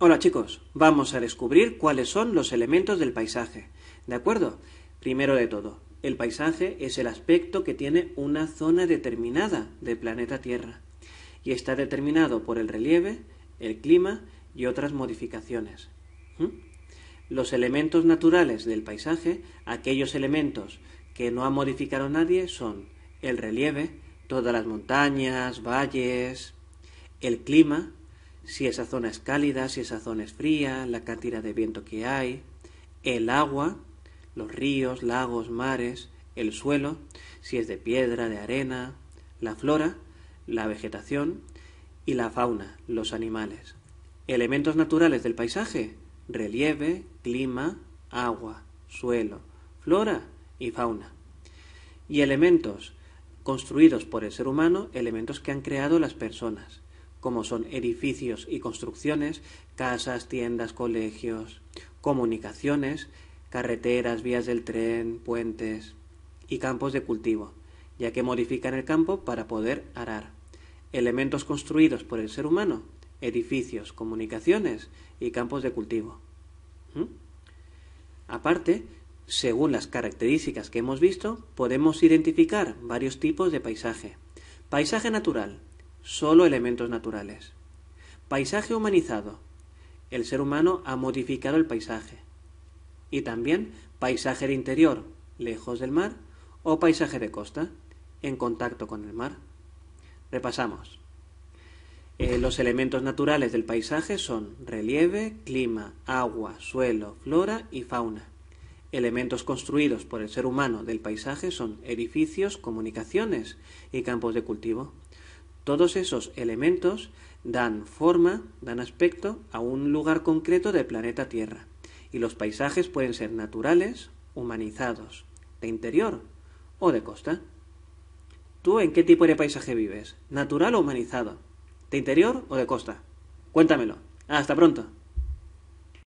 Hola chicos, vamos a descubrir cuáles son los elementos del paisaje. ¿De acuerdo? Primero de todo, el paisaje es el aspecto que tiene una zona determinada del planeta Tierra y está determinado por el relieve, el clima y otras modificaciones. ¿Mm? Los elementos naturales del paisaje, aquellos elementos que no ha modificado nadie, son el relieve, todas las montañas, valles, el clima, si esa zona es cálida, si esa zona es fría, la cantidad de viento que hay, el agua, los ríos, lagos, mares, el suelo, si es de piedra, de arena, la flora, la vegetación y la fauna, los animales. Elementos naturales del paisaje, relieve, clima, agua, suelo, flora y fauna. Y elementos construidos por el ser humano, elementos que han creado las personas como son edificios y construcciones, casas, tiendas, colegios, comunicaciones, carreteras, vías del tren, puentes y campos de cultivo, ya que modifican el campo para poder arar. Elementos construidos por el ser humano, edificios, comunicaciones y campos de cultivo. ¿Mm? Aparte, según las características que hemos visto, podemos identificar varios tipos de paisaje. Paisaje natural, solo elementos naturales. Paisaje humanizado. El ser humano ha modificado el paisaje. Y también paisaje de interior, lejos del mar, o paisaje de costa, en contacto con el mar. Repasamos. Eh, los elementos naturales del paisaje son relieve, clima, agua, suelo, flora y fauna. Elementos construidos por el ser humano del paisaje son edificios, comunicaciones y campos de cultivo. Todos esos elementos dan forma, dan aspecto a un lugar concreto del planeta Tierra. Y los paisajes pueden ser naturales, humanizados, de interior o de costa. ¿Tú en qué tipo de paisaje vives? ¿Natural o humanizado? ¿De interior o de costa? Cuéntamelo. Hasta pronto.